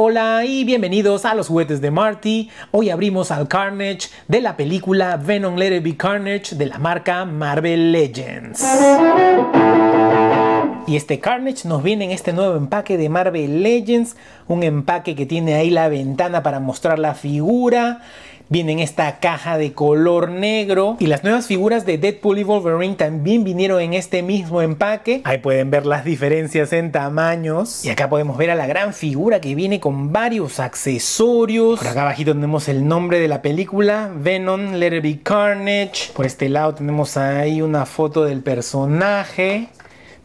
Hola y bienvenidos a los juguetes de Marty. Hoy abrimos al Carnage de la película Venom Let It Be Carnage de la marca Marvel Legends. Y este Carnage nos viene en este nuevo empaque de Marvel Legends, un empaque que tiene ahí la ventana para mostrar la figura viene en esta caja de color negro y las nuevas figuras de Deadpool y Wolverine también vinieron en este mismo empaque. Ahí pueden ver las diferencias en tamaños y acá podemos ver a la gran figura que viene con varios accesorios. Por acá abajito tenemos el nombre de la película, Venom, Let It Be Carnage. Por este lado tenemos ahí una foto del personaje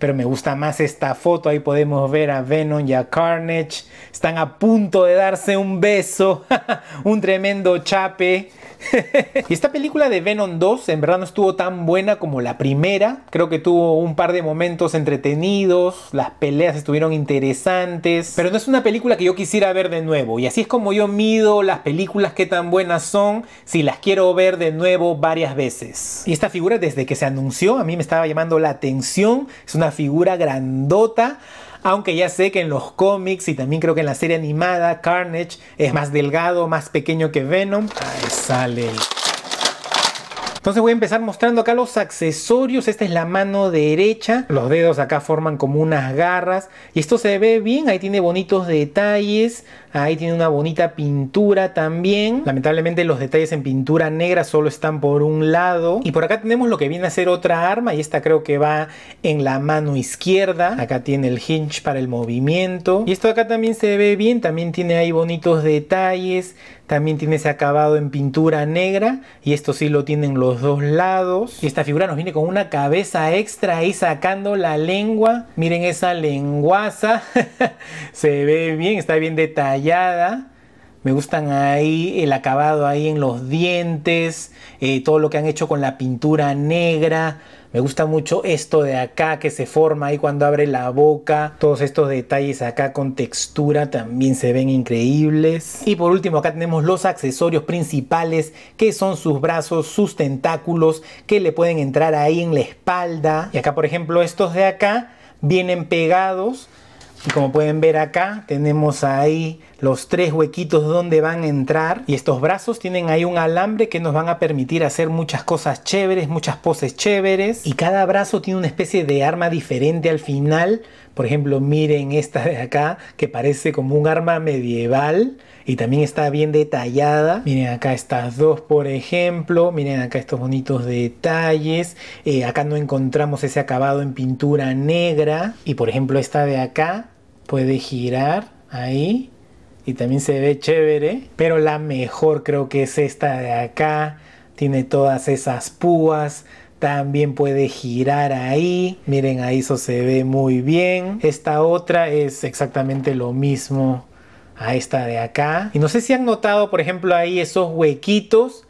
pero me gusta más esta foto. Ahí podemos ver a Venom y a Carnage. Están a punto de darse un beso, un tremendo chape. y esta película de Venom 2 en verdad no estuvo tan buena como la primera. Creo que tuvo un par de momentos entretenidos, las peleas estuvieron interesantes, pero no es una película que yo quisiera ver de nuevo. Y así es como yo mido las películas que tan buenas son, si las quiero ver de nuevo varias veces. Y esta figura desde que se anunció a mí me estaba llamando la atención. Es una figura grandota. Aunque ya sé que en los cómics y también creo que en la serie animada, Carnage es más delgado, más pequeño que Venom. Ahí sale el entonces voy a empezar mostrando acá los accesorios. Esta es la mano derecha. Los dedos acá forman como unas garras. Y esto se ve bien. Ahí tiene bonitos detalles. Ahí tiene una bonita pintura también. Lamentablemente los detalles en pintura negra solo están por un lado. Y por acá tenemos lo que viene a ser otra arma. Y esta creo que va en la mano izquierda. Acá tiene el hinge para el movimiento. Y esto acá también se ve bien. También tiene ahí bonitos detalles también tiene ese acabado en pintura negra y esto sí lo tienen los dos lados. Y esta figura nos viene con una cabeza extra ahí sacando la lengua. Miren esa lenguaza. Se ve bien, está bien detallada. Me gustan ahí el acabado ahí en los dientes, eh, todo lo que han hecho con la pintura negra. Me gusta mucho esto de acá que se forma ahí cuando abre la boca. Todos estos detalles acá con textura también se ven increíbles. Y por último acá tenemos los accesorios principales que son sus brazos, sus tentáculos que le pueden entrar ahí en la espalda. Y acá por ejemplo estos de acá vienen pegados y como pueden ver acá, tenemos ahí los tres huequitos donde van a entrar. Y estos brazos tienen ahí un alambre que nos van a permitir hacer muchas cosas chéveres, muchas poses chéveres. Y cada brazo tiene una especie de arma diferente al final. Por ejemplo, miren esta de acá, que parece como un arma medieval. Y también está bien detallada. Miren acá estas dos, por ejemplo. Miren acá estos bonitos detalles. Eh, acá no encontramos ese acabado en pintura negra. Y por ejemplo, esta de acá puede girar ahí y también se ve chévere, pero la mejor creo que es esta de acá, tiene todas esas púas, también puede girar ahí. Miren, ahí eso se ve muy bien. Esta otra es exactamente lo mismo a esta de acá. Y no sé si han notado, por ejemplo, ahí esos huequitos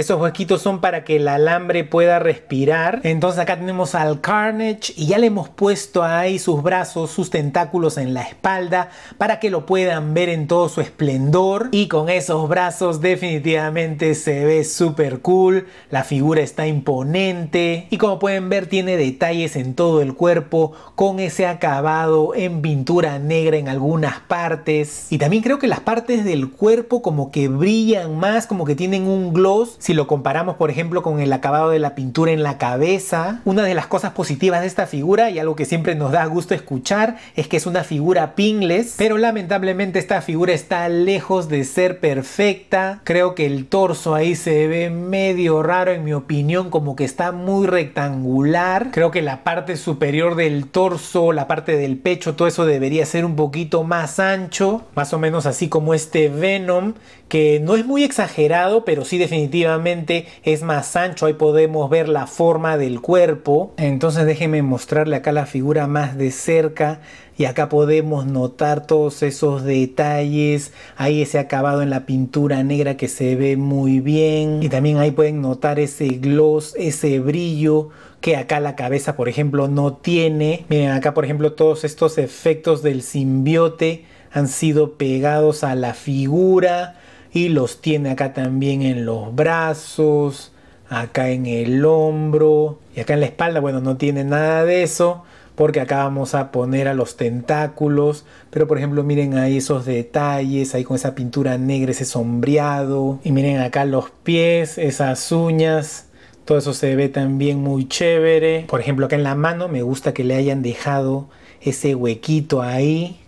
esos huequitos son para que el alambre pueda respirar. Entonces acá tenemos al Carnage y ya le hemos puesto ahí sus brazos, sus tentáculos en la espalda para que lo puedan ver en todo su esplendor. Y con esos brazos definitivamente se ve súper cool. La figura está imponente y como pueden ver tiene detalles en todo el cuerpo con ese acabado en pintura negra en algunas partes. Y también creo que las partes del cuerpo como que brillan más, como que tienen un gloss si lo comparamos, por ejemplo, con el acabado de la pintura en la cabeza, una de las cosas positivas de esta figura y algo que siempre nos da gusto escuchar es que es una figura pingles, pero lamentablemente esta figura está lejos de ser perfecta. Creo que el torso ahí se ve medio raro en mi opinión, como que está muy rectangular. Creo que la parte superior del torso, la parte del pecho, todo eso debería ser un poquito más ancho, más o menos así como este Venom, que no es muy exagerado, pero sí definitivamente es más ancho. Ahí podemos ver la forma del cuerpo. Entonces déjenme mostrarle acá la figura más de cerca. Y acá podemos notar todos esos detalles. Ahí ese acabado en la pintura negra que se ve muy bien. Y también ahí pueden notar ese gloss, ese brillo que acá la cabeza, por ejemplo, no tiene. Miren, acá, por ejemplo, todos estos efectos del simbiote han sido pegados a la figura y los tiene acá también en los brazos, acá en el hombro y acá en la espalda. Bueno, no tiene nada de eso porque acá vamos a poner a los tentáculos, pero por ejemplo miren ahí esos detalles, ahí con esa pintura negra, ese sombreado, y miren acá los pies, esas uñas, todo eso se ve también muy chévere. Por ejemplo acá en la mano me gusta que le hayan dejado ese huequito ahí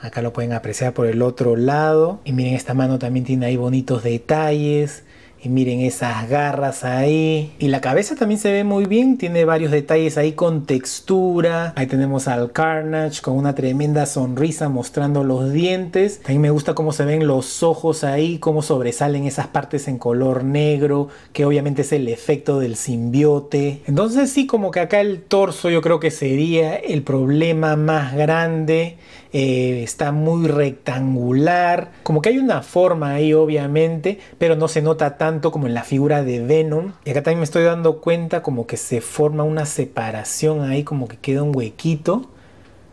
Acá lo pueden apreciar por el otro lado. Y miren, esta mano también tiene ahí bonitos detalles. Y miren esas garras ahí. Y la cabeza también se ve muy bien. Tiene varios detalles ahí con textura. Ahí tenemos al Carnage con una tremenda sonrisa mostrando los dientes. También me gusta cómo se ven los ojos ahí. Cómo sobresalen esas partes en color negro. Que obviamente es el efecto del simbiote. Entonces sí, como que acá el torso yo creo que sería el problema más grande. Eh, está muy rectangular, como que hay una forma ahí obviamente, pero no se nota tanto como en la figura de Venom. Y acá también me estoy dando cuenta como que se forma una separación ahí, como que queda un huequito.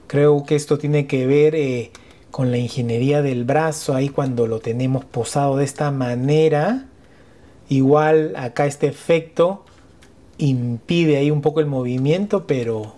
Creo que esto tiene que ver eh, con la ingeniería del brazo ahí cuando lo tenemos posado de esta manera. Igual acá este efecto impide ahí un poco el movimiento, pero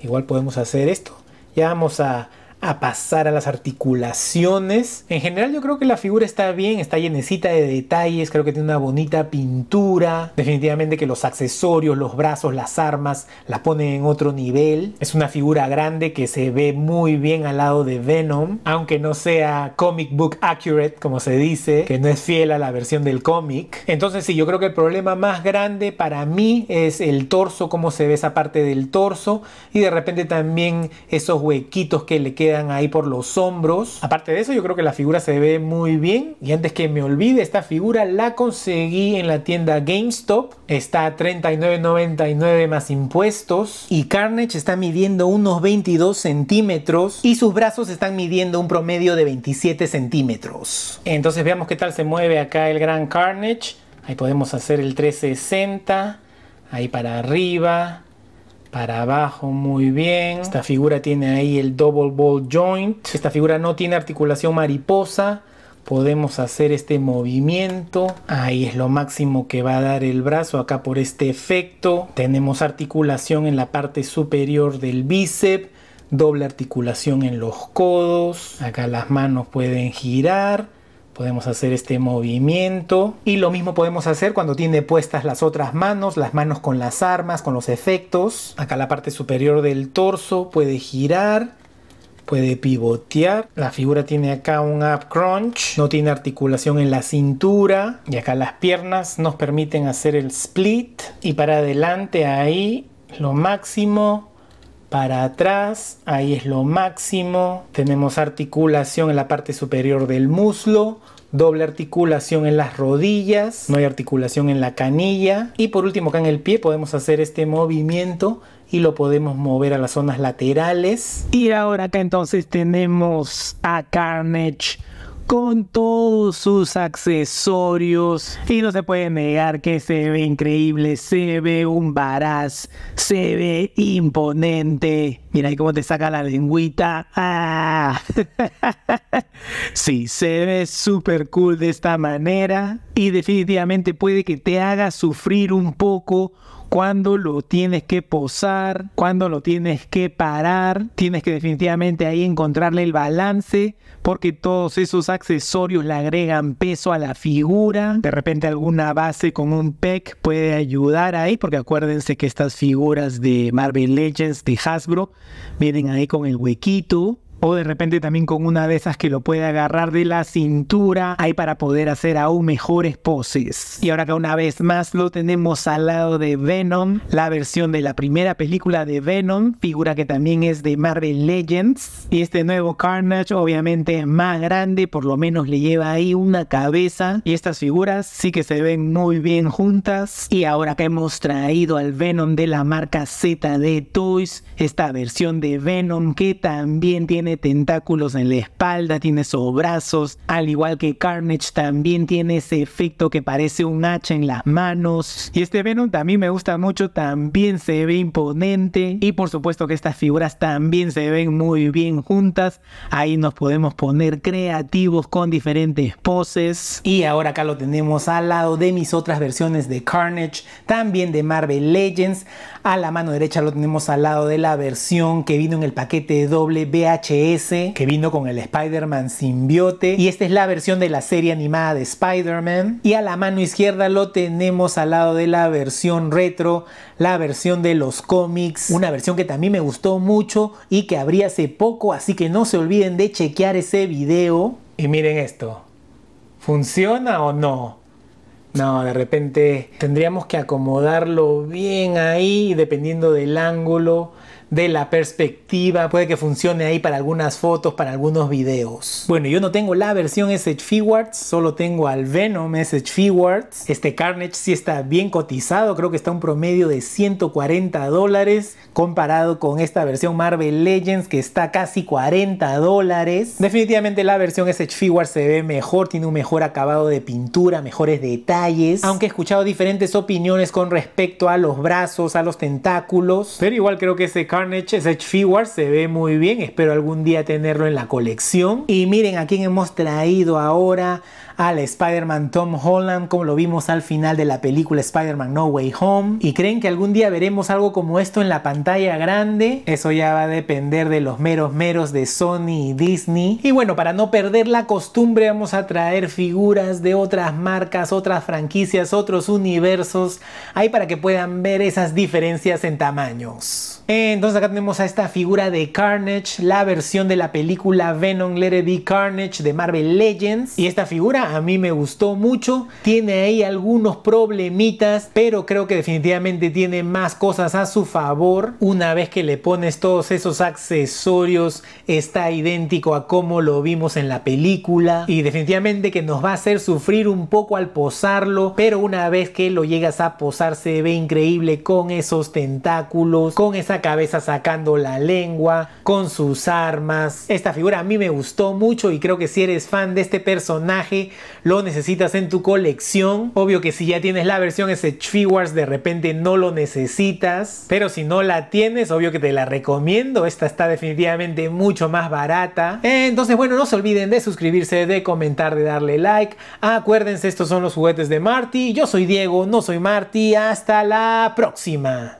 igual podemos hacer esto. Ya vamos a a pasar a las articulaciones. En general yo creo que la figura está bien, está llenecita de detalles, creo que tiene una bonita pintura. Definitivamente que los accesorios, los brazos, las armas las ponen en otro nivel. Es una figura grande que se ve muy bien al lado de Venom, aunque no sea comic book accurate como se dice, que no es fiel a la versión del cómic. Entonces sí, yo creo que el problema más grande para mí es el torso, cómo se ve esa parte del torso y de repente también esos huequitos que le quedan ahí por los hombros. Aparte de eso, yo creo que la figura se ve muy bien. Y antes que me olvide, esta figura la conseguí en la tienda GameStop. Está a 39.99 más impuestos. Y Carnage está midiendo unos 22 centímetros. Y sus brazos están midiendo un promedio de 27 centímetros. Entonces veamos qué tal se mueve acá el gran Carnage. Ahí podemos hacer el 360. Ahí para arriba para abajo, muy bien. Esta figura tiene ahí el double ball joint. Esta figura no tiene articulación mariposa. Podemos hacer este movimiento. Ahí es lo máximo que va a dar el brazo acá por este efecto. Tenemos articulación en la parte superior del bíceps. Doble articulación en los codos. Acá las manos pueden girar Podemos hacer este movimiento y lo mismo podemos hacer cuando tiene puestas las otras manos, las manos con las armas, con los efectos. Acá la parte superior del torso puede girar, puede pivotear. La figura tiene acá un up crunch, no tiene articulación en la cintura y acá las piernas nos permiten hacer el split y para adelante ahí lo máximo para atrás, ahí es lo máximo. Tenemos articulación en la parte superior del muslo, doble articulación en las rodillas, no hay articulación en la canilla. Y por último acá en el pie podemos hacer este movimiento y lo podemos mover a las zonas laterales. Y ahora acá entonces tenemos a Carnage con todos sus accesorios. Y no se puede negar que se ve increíble, se ve un baraz, se ve imponente. Mira ahí cómo te saca la lengüita. ¡Ah! sí, se ve súper cool de esta manera y definitivamente puede que te haga sufrir un poco cuando lo tienes que posar, cuando lo tienes que parar. Tienes que definitivamente ahí encontrarle el balance porque todos esos accesorios le agregan peso a la figura. De repente alguna base con un pec puede ayudar ahí porque acuérdense que estas figuras de Marvel Legends de Hasbro vienen ahí con el huequito o de repente también con una de esas que lo puede agarrar de la cintura, ahí para poder hacer aún mejores poses. Y ahora que una vez más lo tenemos al lado de Venom, la versión de la primera película de Venom, figura que también es de Marvel Legends. Y este nuevo Carnage obviamente más grande, por lo menos le lleva ahí una cabeza. Y estas figuras sí que se ven muy bien juntas. Y ahora que hemos traído al Venom de la marca Z de Toys, esta versión de Venom que también tiene tentáculos en la espalda, tiene sobrazos brazos, al igual que Carnage también tiene ese efecto que parece un H en las manos. Y este Venom también me gusta mucho, también se ve imponente y por supuesto que estas figuras también se ven muy bien juntas. Ahí nos podemos poner creativos con diferentes poses. Y ahora acá lo tenemos al lado de mis otras versiones de Carnage, también de Marvel Legends. A la mano derecha lo tenemos al lado de la versión que vino en el paquete doble VHS que vino con el Spider-Man simbiote y esta es la versión de la serie animada de Spider-Man y a la mano izquierda lo tenemos al lado de la versión retro, la versión de los cómics, una versión que también me gustó mucho y que abrí hace poco, así que no se olviden de chequear ese video y miren esto. ¿Funciona o no? No, de repente tendríamos que acomodarlo bien ahí, dependiendo del ángulo de la perspectiva, puede que funcione ahí para algunas fotos, para algunos videos. Bueno, yo no tengo la versión SH Figuarts, solo tengo al Venom SH Figuarts. Este Carnage sí está bien cotizado, creo que está un promedio de 140 dólares comparado con esta versión Marvel Legends que está casi 40 dólares. Definitivamente la versión SH Figuarts se ve mejor, tiene un mejor acabado de pintura, mejores detalles, aunque he escuchado diferentes opiniones con respecto a los brazos, a los tentáculos, pero igual creo que ese se ve muy bien. Espero algún día tenerlo en la colección. Y miren a quién hemos traído ahora al Spider-Man Tom Holland como lo vimos al final de la película Spider-Man No Way Home. ¿Y creen que algún día veremos algo como esto en la pantalla grande? Eso ya va a depender de los meros meros de Sony y Disney. Y bueno, para no perder la costumbre vamos a traer figuras de otras marcas, otras franquicias, otros universos ahí para que puedan ver esas diferencias en tamaños. Eh, entonces acá tenemos a esta figura de Carnage, la versión de la película Venom Let It Carnage de Marvel Legends. Y esta figura a mí me gustó mucho, tiene ahí algunos problemitas, pero creo que definitivamente tiene más cosas a su favor. Una vez que le pones todos esos accesorios, está idéntico a como lo vimos en la película y definitivamente que nos va a hacer sufrir un poco al posarlo, pero una vez que lo llegas a posar se ve increíble con esos tentáculos, con esa cabeza sacando la lengua, con sus armas. Esta figura a mí me gustó mucho y creo que si eres fan de este personaje lo necesitas en tu colección. Obvio que si ya tienes la versión SH Wars de repente no lo necesitas, pero si no la tienes, obvio que te la recomiendo. Esta está definitivamente mucho más barata. Eh, entonces, bueno, no se olviden de suscribirse, de comentar, de darle like. Acuérdense, estos son los juguetes de Marty. Yo soy Diego, no soy Marty. Hasta la próxima.